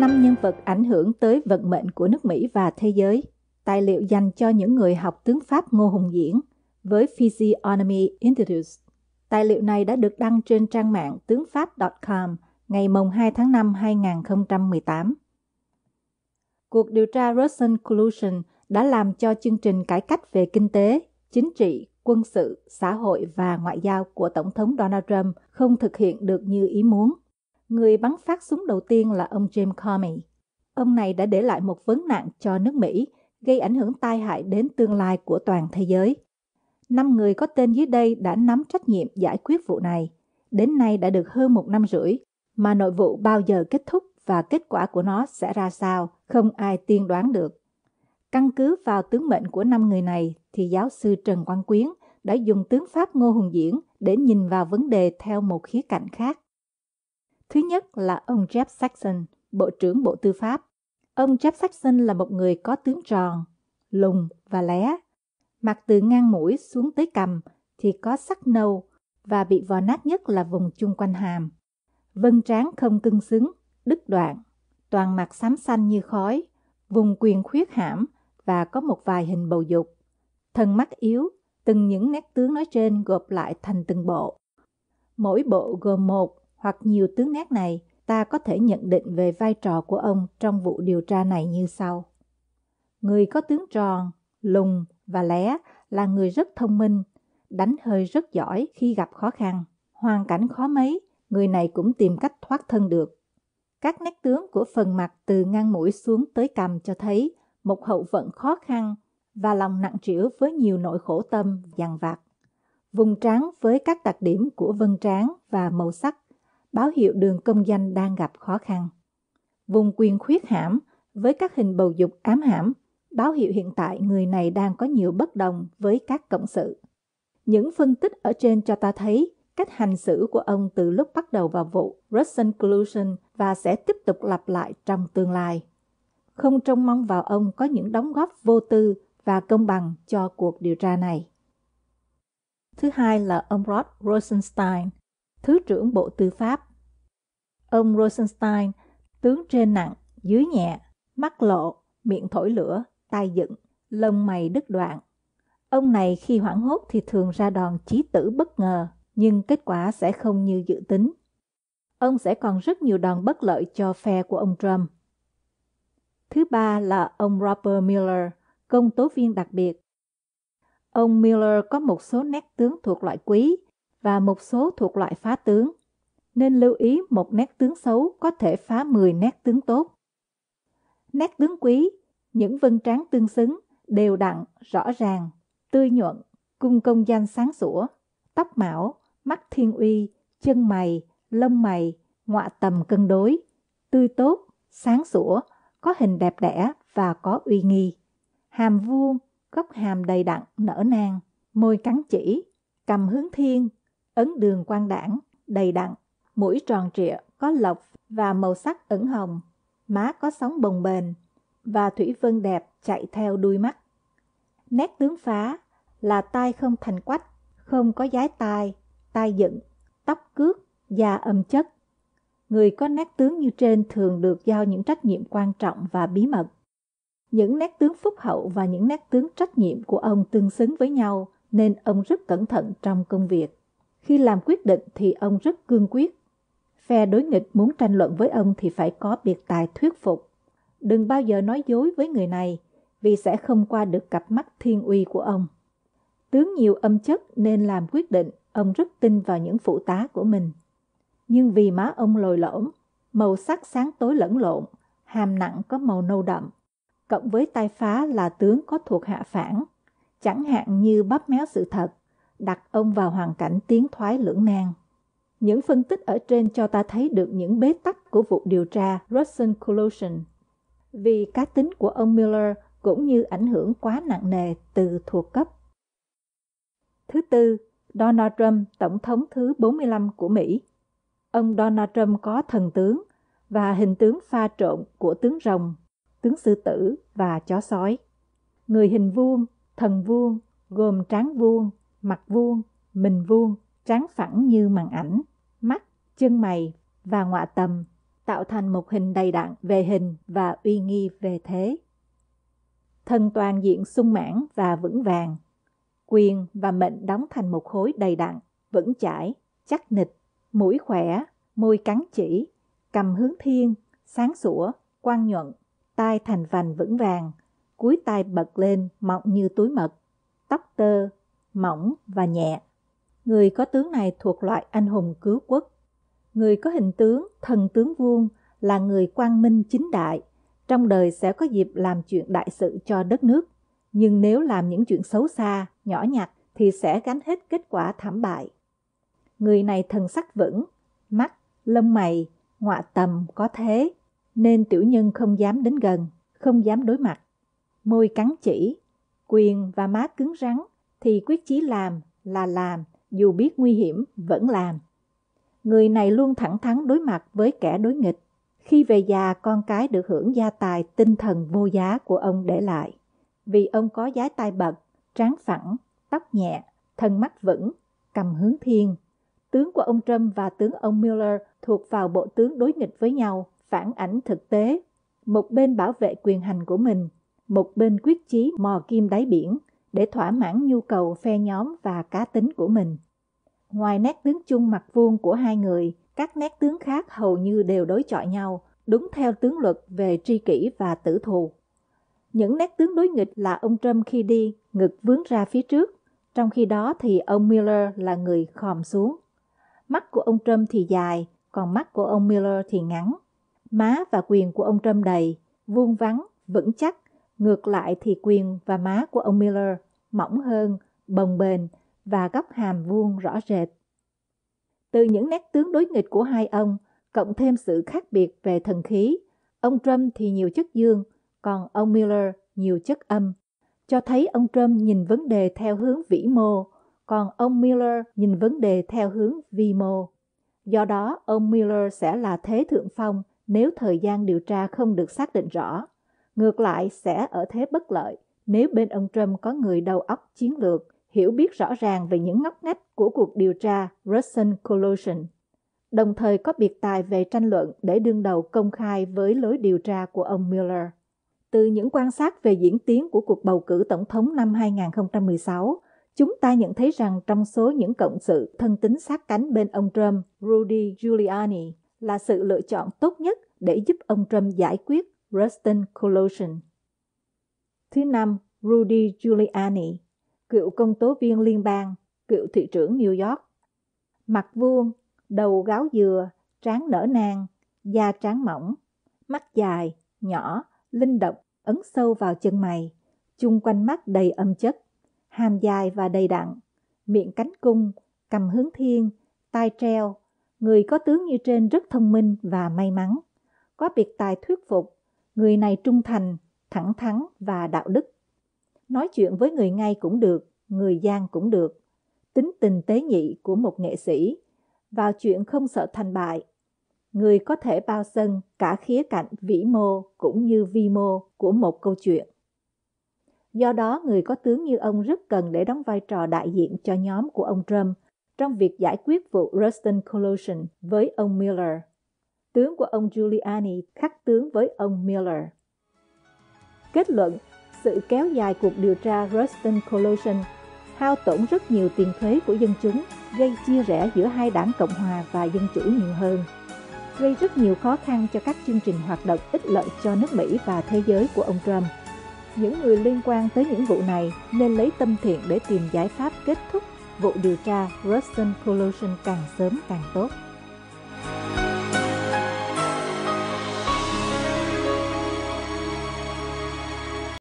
năm nhân vật ảnh hưởng tới vận mệnh của nước Mỹ và thế giới. Tài liệu dành cho những người học tướng Pháp Ngô Hùng Diễn với Physiognomy Institute. Tài liệu này đã được đăng trên trang mạng tướng Pháp.com ngày mùng 2 tháng 5 2018. Cuộc điều tra Russian Collusion đã làm cho chương trình cải cách về kinh tế, chính trị, quân sự, xã hội và ngoại giao của Tổng thống Donald Trump không thực hiện được như ý muốn. Người bắn phát súng đầu tiên là ông James Comey. Ông này đã để lại một vấn nạn cho nước Mỹ, gây ảnh hưởng tai hại đến tương lai của toàn thế giới. Năm người có tên dưới đây đã nắm trách nhiệm giải quyết vụ này. Đến nay đã được hơn một năm rưỡi, mà nội vụ bao giờ kết thúc và kết quả của nó sẽ ra sao, không ai tiên đoán được. Căn cứ vào tướng mệnh của năm người này thì giáo sư Trần Quang Quyến đã dùng tướng Pháp Ngô Hùng Diễn để nhìn vào vấn đề theo một khía cạnh khác. Thứ nhất là ông Jeff Saxon, Bộ trưởng Bộ Tư pháp. Ông Jeff Saxon là một người có tướng tròn, lùng và lé. Mặt từ ngang mũi xuống tới cằm thì có sắc nâu và bị vò nát nhất là vùng chung quanh hàm. Vân trán không cưng xứng, đứt đoạn, toàn mặt xám xanh như khói, vùng quyền khuyết hãm và có một vài hình bầu dục. Thân mắt yếu, từng những nét tướng nói trên gộp lại thành từng bộ. Mỗi bộ gồm một hoặc nhiều tướng ác này, ta có thể nhận định về vai trò của ông trong vụ điều tra này như sau. Người có tướng tròn, lùng và lé là người rất thông minh, đánh hơi rất giỏi khi gặp khó khăn. Hoàn cảnh khó mấy, người này cũng tìm cách thoát thân được. Các nét tướng của phần mặt từ ngang mũi xuống tới cằm cho thấy một hậu vận khó khăn và lòng nặng trĩu với nhiều nỗi khổ tâm dằn vặt. Vùng trán với các đặc điểm của vân trán và màu sắc báo hiệu đường công danh đang gặp khó khăn. Vùng quyền khuyết hãm với các hình bầu dục ám hãm, báo hiệu hiện tại người này đang có nhiều bất đồng với các cộng sự. Những phân tích ở trên cho ta thấy cách hành xử của ông từ lúc bắt đầu vào vụ Russian collusion và sẽ tiếp tục lặp lại trong tương lai. Không trông mong vào ông có những đóng góp vô tư và công bằng cho cuộc điều tra này. Thứ hai là ông Rod Rosenstein, Thứ trưởng Bộ Tư pháp. Ông Rosenstein, tướng trên nặng, dưới nhẹ, mắt lộ, miệng thổi lửa, tai dựng, lông mày đứt đoạn. Ông này khi hoảng hốt thì thường ra đòn chí tử bất ngờ, nhưng kết quả sẽ không như dự tính. Ông sẽ còn rất nhiều đòn bất lợi cho phe của ông Trump. Thứ ba là ông Robert Miller, công tố viên đặc biệt. Ông Miller có một số nét tướng thuộc loại quý, và một số thuộc loại phá tướng, nên lưu ý một nét tướng xấu có thể phá 10 nét tướng tốt. Nét tướng quý, những vân trán tương xứng, đều đặn, rõ ràng, tươi nhuận, cung công danh sáng sủa, tóc mão, mắt thiên uy, chân mày, lông mày, ngọa tầm cân đối, tươi tốt, sáng sủa, có hình đẹp đẽ và có uy nghi. Hàm vuông, góc hàm đầy đặn, nở nang, môi cắn chỉ, cầm hướng thiên, ấn đường quang đảng, đầy đặn, mũi tròn trịa, có lộc và màu sắc ẩn hồng, má có sóng bồng bềnh và thủy vân đẹp chạy theo đuôi mắt. Nét tướng phá là tai không thành quách, không có giái tai, tai dựng, tóc cước, da âm chất. Người có nét tướng như trên thường được giao những trách nhiệm quan trọng và bí mật. Những nét tướng phúc hậu và những nét tướng trách nhiệm của ông tương xứng với nhau nên ông rất cẩn thận trong công việc. Khi làm quyết định thì ông rất cương quyết. Phe đối nghịch muốn tranh luận với ông thì phải có biệt tài thuyết phục. Đừng bao giờ nói dối với người này vì sẽ không qua được cặp mắt thiên uy của ông. Tướng nhiều âm chất nên làm quyết định, ông rất tin vào những phụ tá của mình. Nhưng vì má ông lồi lõm, màu sắc sáng tối lẫn lộn, hàm nặng có màu nâu đậm, cộng với tai phá là tướng có thuộc hạ phản, chẳng hạn như bắp méo sự thật, đặt ông vào hoàn cảnh tiến thoái lưỡng nan. Những phân tích ở trên cho ta thấy được những bế tắc của vụ điều tra Russian Collusion. Vì cá tính của ông Miller cũng như ảnh hưởng quá nặng nề từ thuộc cấp. Thứ tư, Donald Trump, Tổng thống thứ 45 của Mỹ. Ông Donald Trump có thần tướng và hình tướng pha trộn của tướng rồng, tướng sư tử và chó sói. Người hình vuông, thần vuông, gồm tráng vuông, mặt vuông, mình vuông, trán phẳng như màn ảnh, mắt, chân mày và ngoại tầm tạo thành một hình đầy đặn về hình và uy nghi về thế. Thân toàn diện sung mãn và vững vàng, quyền và mệnh đóng thành một khối đầy đặn, vững chãi, chắc nịch, mũi khỏe, môi cắn chỉ, cầm hướng thiên, sáng sủa, quang nhuận, tai thành vành vững vàng, cuối tai bật lên mọng như túi mật, tóc tơ, mỏng và nhẹ. Người có tướng này thuộc loại anh hùng cứu quốc. Người có hình tướng, thần tướng vuông là người quang minh chính đại. Trong đời sẽ có dịp làm chuyện đại sự cho đất nước. Nhưng nếu làm những chuyện xấu xa, nhỏ nhặt thì sẽ gánh hết kết quả thảm bại. Người này thần sắc vững, mắt, lông mày, ngọa tầm có thế, nên tiểu nhân không dám đến gần, không dám đối mặt. Môi cắn chỉ, quyền và má cứng rắn thì quyết chí làm là làm, dù biết nguy hiểm vẫn làm. Người này luôn thẳng thắn đối mặt với kẻ đối nghịch. Khi về già con cái được hưởng gia tài tinh thần vô giá của ông để lại. Vì ông có giá tai bật, tráng phẳng, tóc nhẹ, thân mắt vững, cầm hướng thiên. Tướng của ông Trump và tướng ông Miller thuộc vào bộ tướng đối nghịch với nhau, phản ảnh thực tế. Một bên bảo vệ quyền hành của mình, một bên quyết chí mò kim đáy biển để thỏa mãn nhu cầu phe nhóm và cá tính của mình. Ngoài nét tướng chung mặt vuông của hai người, các nét tướng khác hầu như đều đối chọi nhau, đúng theo tướng luật về tri kỷ và tử thù. Những nét tướng đối nghịch là ông Trump khi đi, ngực vướng ra phía trước, trong khi đó thì ông Miller là người khòm xuống. Mắt của ông Trump thì dài, còn mắt của ông Miller thì ngắn. Má và quyền của ông Trump đầy, vuông vắn, vững chắc Ngược lại thì quyền và má của ông Miller mỏng hơn, bồng bềnh và góc hàm vuông rõ rệt. Từ những nét tướng đối nghịch của hai ông, cộng thêm sự khác biệt về thần khí, ông Trump thì nhiều chất dương, còn ông Miller nhiều chất âm, cho thấy ông Trump nhìn vấn đề theo hướng vĩ mô, còn ông Miller nhìn vấn đề theo hướng vi mô. Do đó, ông Miller sẽ là thế thượng phong nếu thời gian điều tra không được xác định rõ ngược lại sẽ ở thế bất lợi nếu bên ông Trump có người đầu óc chiến lược, hiểu biết rõ ràng về những ngóc ngách của cuộc điều tra Russian Collusion, đồng thời có biệt tài về tranh luận để đương đầu công khai với lối điều tra của ông Mueller. Từ những quan sát về diễn tiến của cuộc bầu cử tổng thống năm 2016, chúng ta nhận thấy rằng trong số những cộng sự thân tính sát cánh bên ông Trump, Rudy Giuliani là sự lựa chọn tốt nhất để giúp ông Trump giải quyết Rustin Coloshin. Thứ năm, Rudy Giuliani, cựu công tố viên liên bang, cựu thị trưởng New York. Mặt vuông, đầu gáo dừa, trán nở nang, da trán mỏng, mắt dài, nhỏ, linh động, ấn sâu vào chân mày, chung quanh mắt đầy âm chất, hàm dài và đầy đặn, miệng cánh cung, cầm hướng thiên, tai treo, người có tướng như trên rất thông minh và may mắn, có biệt tài thuyết phục, Người này trung thành, thẳng thắn và đạo đức. Nói chuyện với người ngay cũng được, người gian cũng được. Tính tình tế nhị của một nghệ sĩ, vào chuyện không sợ thành bại. Người có thể bao sân cả khía cạnh vĩ mô cũng như vi mô của một câu chuyện. Do đó, người có tướng như ông rất cần để đóng vai trò đại diện cho nhóm của ông Trump trong việc giải quyết vụ Rustin Collusion với ông Miller tướng của ông Giuliani khắc tướng với ông Miller. Kết luận, sự kéo dài cuộc điều tra Rustin Collusion hao tổn rất nhiều tiền thuế của dân chúng, gây chia rẽ giữa hai đảng Cộng hòa và Dân chủ nhiều hơn, gây rất nhiều khó khăn cho các chương trình hoạt động ích lợi cho nước Mỹ và thế giới của ông Trump. Những người liên quan tới những vụ này nên lấy tâm thiện để tìm giải pháp kết thúc vụ điều tra Russian Collusion càng sớm càng tốt.